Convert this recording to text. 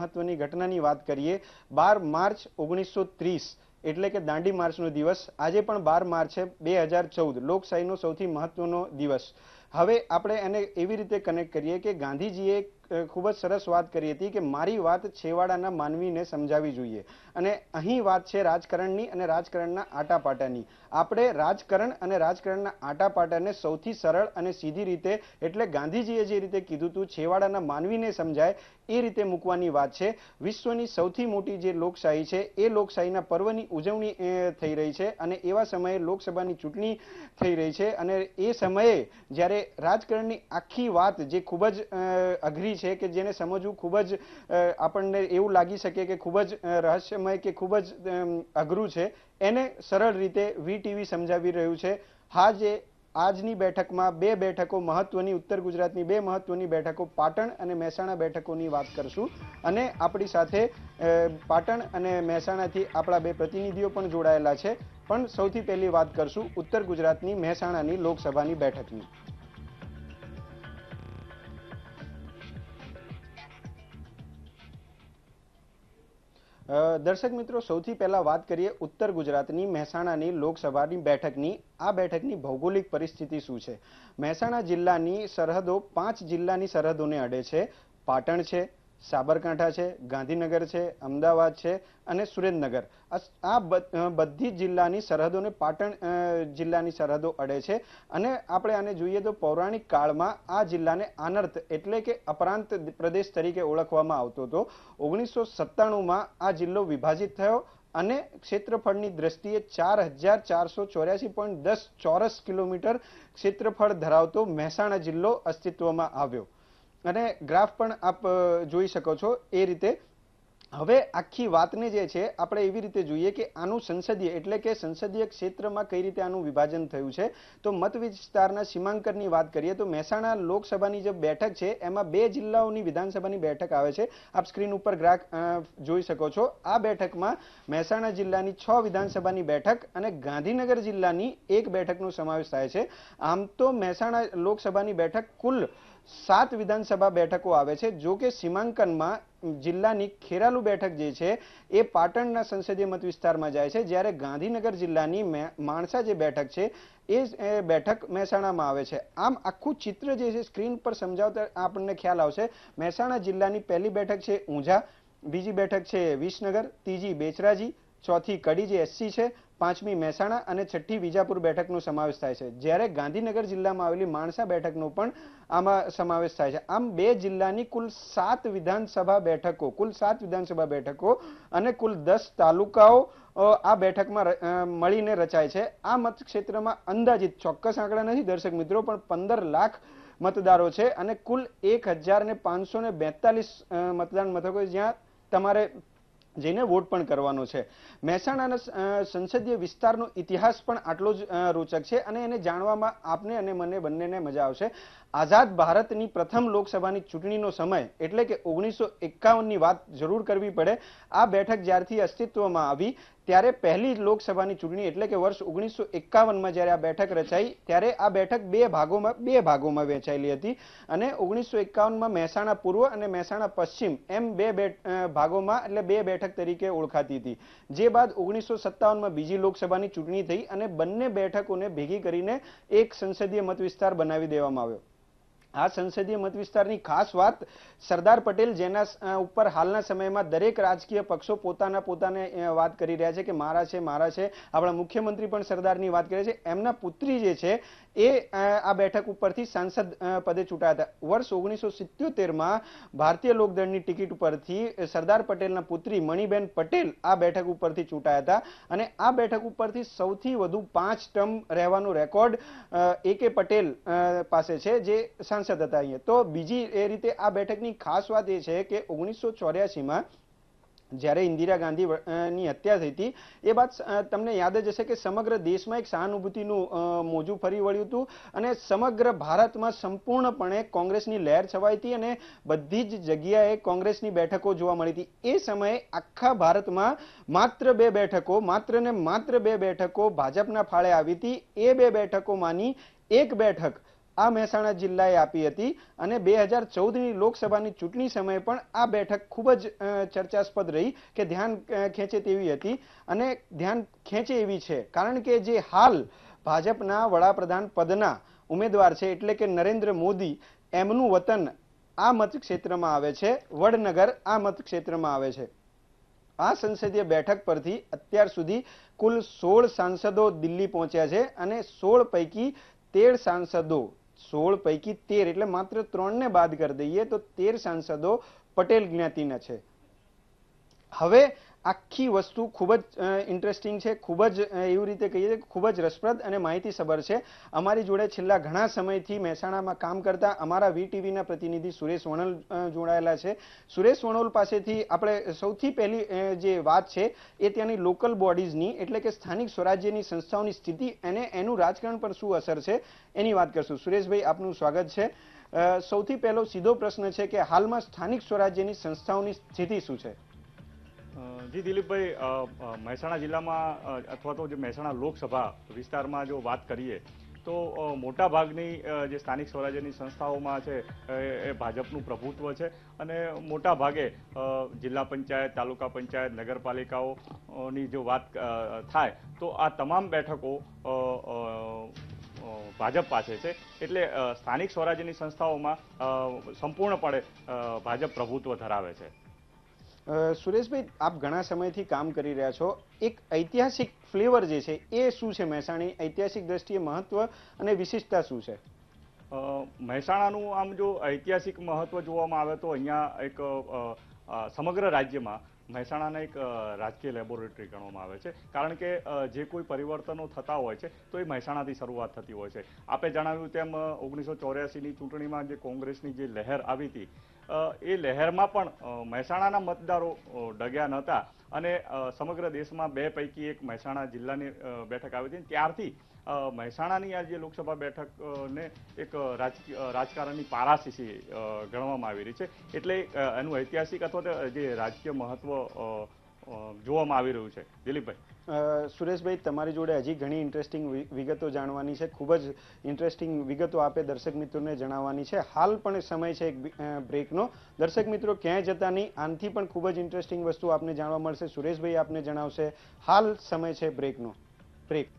મહત્વની ઘટનાની વાત કરીએ બાર માર્ચ ઓગણીસો એટલે કે દાંડી માર્ચનો દિવસ આજે પણ બાર માર્ચે બે હજાર લોકશાહીનો સૌથી મહત્વનો દિવસ હવે આપણે એને એવી રીતે કનેક્ટ કરીએ કે ગાંધીજીએ ખૂબ જ સરસ વાત કરી હતી કે મારી વાત છેવાડાના માનવીને સમજાવી જોઈએ અને અહીં વાત છે રાજકારણની અને રાજકારણના આટાપાટાની આપણે રાજકારણ અને રાજકારણના આટાપાટાને સૌથી સરળ અને સીધી રીતે એટલે ગાંધીજીએ જે રીતે કીધું હતું છેવાડાના માનવીને સમજાય એ રીતે મૂકવાની વાત છે વિશ્વની સૌથી મોટી જે લોકશાહી છે એ લોકશાહીના પર્વની ઉજવણી થઈ રહી છે અને એવા સમયે લોકસભાની ચૂંટણી થઈ રહી છે અને એ સમયે જ્યારે રાજકારણની આખી વાત જે ખૂબ જ અઘરી છે કે જેને સમજવું ખૂબ જ આપણને એવું લાગી શકે કે ખૂબ જ રહસ્યમય કે ખૂબ જ અઘરું છે એને સરળ રીતે વી ટીવી સમજાવી રહ્યું છે હા જે આજની બેઠકમાં બે બેઠકો મહત્વની ઉત્તર ગુજરાતની બે મહત્વની બેઠકો પાટણ અને મહેસાણા બેઠકોની વાત કરશું અને આપણી સાથે પાટણ અને મહેસાણાથી આપણા બે પ્રતિનિધિઓ પણ જોડાયેલા છે પણ સૌથી પહેલી વાત કરશું ઉત્તર ગુજરાતની મહેસાણાની લોકસભાની બેઠકની દર્શક મિત્રો સૌથી પહેલાં વાત કરીએ ઉત્તર ગુજરાતની મહેસાણાની લોકસભાની બેઠકની આ બેઠકની ભૌગોલિક પરિસ્થિતિ શું છે મહેસાણા જિલ્લાની સરહદો પાંચ જિલ્લાની સરહદોને અડે છે પાટણ છે સાબરકાંઠા છે ગાંધીનગર છે અમદાવાદ છે અને સુરેન્દ્રનગર આ બધી જિલ્લાની સરહદોને પાટણ જિલ્લાની સરહદો અડે છે અને આપણે આને જોઈએ તો પૌરાણિક કાળમાં આ જિલ્લાને આનર્ત એટલે કે અપરાંત પ્રદેશ તરીકે ઓળખવામાં આવતો હતો ઓગણીસો સત્તાણુંમાં આ જિલ્લો વિભાજિત થયો અને ક્ષેત્રફળની દ્રષ્ટિએ ચાર હજાર ચારસો ચોર્યાસી પોઈન્ટ દસ ચોરસ કિલોમીટર ક્ષેત્રફળ ધરાવતો મહેસાણા જિલ્લો અસ્તિત્વમાં આવ્યો અને ગ્રાફ પણ આપ જોઈ શકો છો એ રીતે હવે આખી વાતને જે છે આપણે એવી રીતે જોઈએ કે આનું સંસદીય એટલે કે સંસદીય ક્ષેત્રમાં કઈ રીતે આનું વિભાજન થયું છે તો મત વિસ્તારના સીમાંકનની વાત કરીએ તો મહેસાણા લોકસભાની જે બેઠક છે એમાં બે જિલ્લાઓની વિધાનસભાની બેઠક આવે છે આપ સ્ક્રીન ઉપર ગ્રાફ જોઈ શકો છો આ બેઠકમાં મહેસાણા જિલ્લાની છ વિધાનસભાની બેઠક અને ગાંધીનગર જિલ્લાની એક બેઠકનો સમાવેશ થાય છે આમ તો મહેસાણા લોકસભાની બેઠક કુલ સાત વિધાનસભા બેઠકો આવે છે જો કે સીમાંકનમાં જિલ્લાની ખેરાલુ બેઠક જે છે એ પાટણના સંસદીય મત વિસ્તારમાં જાય છે જ્યારે ગાંધીનગર જિલ્લાની માણસા જે બેઠક છે એ બેઠક મહેસાણામાં આવે છે આમ આખું ચિત્ર જે છે સ્ક્રીન પર સમજાવતા આપણને ખ્યાલ આવશે મહેસાણા જિલ્લાની પહેલી બેઠક છે ઊંઝા બીજી બેઠક છે વિસનગર ત્રીજી બેચરાજી ચોથી કડી જે એસસી છે પાંચમી મહેસાણા અને છઠ્ઠી વિજાપુર બેઠકનો સમાવેશ થાય છે જ્યારે ગાંધીનગર જિલ્લામાં આવેલી માણસા બેઠકનો પણ આમાં સમાવેશ થાય છે આમ બે જિલ્લાની કુલ સાત વિધાનસભા બેઠકો કુલ સાત વિધાનસભા બેઠકો અને કુલ દસ તાલુકાઓ આ બેઠકમાં મળીને રચાય છે આ મતક્ષેત્રમાં અંદાજિત ચોક્કસ આંકડા નથી દર્શક મિત્રો પણ પંદર લાખ મતદારો છે અને કુલ એક હજાર પાંચસો ને બેતાલીસ મતદાન મથકો જ્યાં તમારે જઈને વોટ પણ કરવાનો છે મહેસાણાના સંસદીય વિસ્તારનો ઇતિહાસ પણ આટલો જ રોચક છે અને એને જાણવામાં આપને અને મને બંનેને મજા આવશે આઝાદ ભારતની પ્રથમ લોકસભાની ચૂંટણીનો સમય એટલે કે ઓગણીસો એકાવનની વાત જરૂર કરવી પડે આ બેઠક જ્યારથી અસ્તિત્વમાં આવી ત્યારે પહેલી લોકસભાની ચૂંટણી એટલે કે વર્ષ ઓગણીસો એકાવનમાં જ્યારે આ બેઠક રચાઈ ત્યારે આ બેઠક બે ભાગોમાં બે ભાગોમાં વહેંચાયેલી હતી અને ઓગણીસો એકાવનમાં મહેસાણા પૂર્વ અને મહેસાણા પશ્ચિમ એમ બે ભાગોમાં એટલે બે બેઠક તરીકે ઓળખાતી હતી જે બાદ ઓગણીસો સત્તાવનમાં બીજી લોકસભાની ચૂંટણી થઈ અને બંને બેઠકોને ભેગી કરીને એક સંસદીય મત વિસ્તાર બનાવી દેવામાં આવ્યો આ સંસદીય મત વિસ્તારની ખાસ વાત સરદાર પટેલ જેના ઉપર હાલના સમયમાં દરેક રાજકીય પક્ષો પોતાના પોતાને વાત કરી રહ્યા છે કે મારા છે મારા છે આપણા મુખ્યમંત્રી પણ સરદારની વાત કરે છે એમના પુત્રી જે છે એ આ બેઠક ઉપરથી સાંસદ પદે ચૂંટાયા હતા વર્ષ ઓગણીસો સિત્યોતેરમાં ભારતીય લોકદળની ટિકિટ ઉપરથી સરદાર પટેલના પુત્રી મણિબેન પટેલ આ બેઠક ઉપરથી ચૂંટાયા હતા અને આ બેઠક ઉપરથી સૌથી વધુ પાંચ ટર્મ રહેવાનો રેકોર્ડ એ કે પટેલ પાસે છે જે સાંસદ હતા અહીંયા તો બીજી એ રીતે આ બેઠકની ખાસ વાત એ છે કે ઓગણીસો ચોર્યાસીમાં જ્યારે ઇન્દિરા ગાંધી ની હત્યા થઈ હતી એ બાદ તમને યાદ જ હશે કે સમગ્ર દેશમાં એક સહાનુભૂતિનું મોજું ફરી વળ્યું હતું અને સમગ્ર ભારતમાં સંપૂર્ણપણે કોંગ્રેસની લહેર છવાઈ હતી અને બધી જ જગ્યાએ કોંગ્રેસની બેઠકો જોવા મળી હતી એ સમયે આખા ભારતમાં માત્ર બે બેઠકો માત્ર ને માત્ર બે બેઠકો ભાજપના ફાળે આવી હતી એ બે બેઠકોમાંની એક બેઠક આ મહેસાણા જિલ્લાએ આપી હતી અને બે હજાર ચૌદની લોકસભાની ચૂંટણી સમયે પણ આ બેઠક ખૂબ જ ચર્ચાસ્પદ રહી કે ધ્યાન ખેંચે તેવી હતી અને ધ્યાન ખેંચે એવી છે કારણ કે જે હાલ ભાજપના વડાપ્રધાન પદના ઉમેદવાર છે એટલે કે નરેન્દ્ર મોદી એમનું વતન આ મતક્ષેત્રમાં આવે છે વડનગર આ મતક્ષેત્રમાં આવે છે આ સંસદીય બેઠક પરથી અત્યાર સુધી કુલ સોળ સાંસદો દિલ્હી પહોંચ્યા છે અને સોળ પૈકી તેર સાંસદો સોળ પૈકી તેર એટલે માત્ર ત્રણ ને બાદ કરી દઈએ તો તેર સાંસદો પટેલ જ્ઞાતિના છે હવે આખી વસ્તુ ખૂબ જ ઇન્ટરેસ્ટિંગ છે ખૂબ જ એવી રીતે કહીએ ખૂબ જ રસપ્રદ અને માહિતી માહિતીસભર છે અમારી જોડે છેલ્લા ઘણા સમયથી મહેસાણામાં કામ કરતા અમારા વીટીવીના પ્રતિનિધિ સુરેશ વણોલ જોડાયેલા છે સુરેશ વણોલ પાસેથી આપણે સૌથી પહેલી જે વાત છે એ ત્યાંની લોકલ બોડીઝની એટલે કે સ્થાનિક સ્વરાજ્યની સંસ્થાઓની સ્થિતિ અને એનું રાજકારણ પર શું અસર છે એની વાત કરશું સુરેશભાઈ આપનું સ્વાગત છે સૌથી પહેલો સીધો પ્રશ્ન છે કે હાલમાં સ્થાનિક સ્વરાજ્યની સંસ્થાઓની સ્થિતિ શું છે જી દિલીપભાઈ મહેસાણા જિલ્લામાં અથવા તો જે મહેસાણા લોકસભા વિસ્તારમાં જો વાત કરીએ તો મોટા ભાગની જે સ્થાનિક સ્વરાજ્યની સંસ્થાઓમાં છે એ ભાજપનું પ્રભુત્વ છે અને મોટા ભાગે જિલ્લા પંચાયત તાલુકા પંચાયત નગરપાલિકાઓની જો વાત થાય તો આ તમામ બેઠકો ભાજપ પાસે છે એટલે સ્થાનિક સ્વરાજ્યની સંસ્થાઓમાં સંપૂર્ણપણે ભાજપ પ્રભુત્વ ધરાવે છે સુરેશભાઈ આપ ઘણા સમયથી કામ કરી રહ્યા છો એક ઐતિહાસિક ફ્લેવર જે છે એ શું છે મહેસાણી ઐતિહાસિક દ્રષ્ટિએ મહત્વ અને વિશિષ્ટતા શું છે મહેસાણાનું આમ જો ઐતિહાસિક મહત્વ જોવામાં આવે તો અહીંયા એક સમગ્ર રાજ્યમાં મહેસાણાને એક રાજકીય લેબોરેટરી ગણવામાં આવે છે કારણ કે જે કોઈ પરિવર્તનો થતા હોય છે તો એ મહેસાણાથી શરૂઆત થતી હોય છે આપે જણાવ્યું તેમ ઓગણીસો ચોર્યાસીની ચૂંટણીમાં જે કોંગ્રેસની જે લહેર આવી હતી એ લહેરમાં પણ મહેસાણાના મતદારો ડગ્યા નહોતા અને સમગ્ર દેશમાં બે પૈકી એક મહેસાણા જિલ્લાની બેઠક આવી હતી ત્યારથી મહેસાણાની આ જે લોકસભા બેઠકને એક રાજકારણની પારાશીશી ગણવામાં આવી રહી છે એટલે એનું ઐતિહાસિક અથવા તો જે રાજકીય મહત્વ જોવામાં આવી રહ્યું છે દિલીપભાઈ સુરેશભાઈ તમારી જોડે હજી ઘણી ઇન્ટરેસ્ટિંગ વિગતો જાણવાની છે ખૂબ જ ઇન્ટરેસ્ટિંગ વિગતો આપે દર્શક મિત્રોને જણાવવાની છે હાલ પણ સમય છે એક બ્રેકનો દર્શક મિત્રો ક્યાંય જતા નહીં આનથી પણ ખૂબ જ ઇન્ટરેસ્ટિંગ વસ્તુ આપને જાણવા મળશે સુરેશભાઈ આપને જણાવશે હાલ સમય છે બ્રેકનો બ્રેક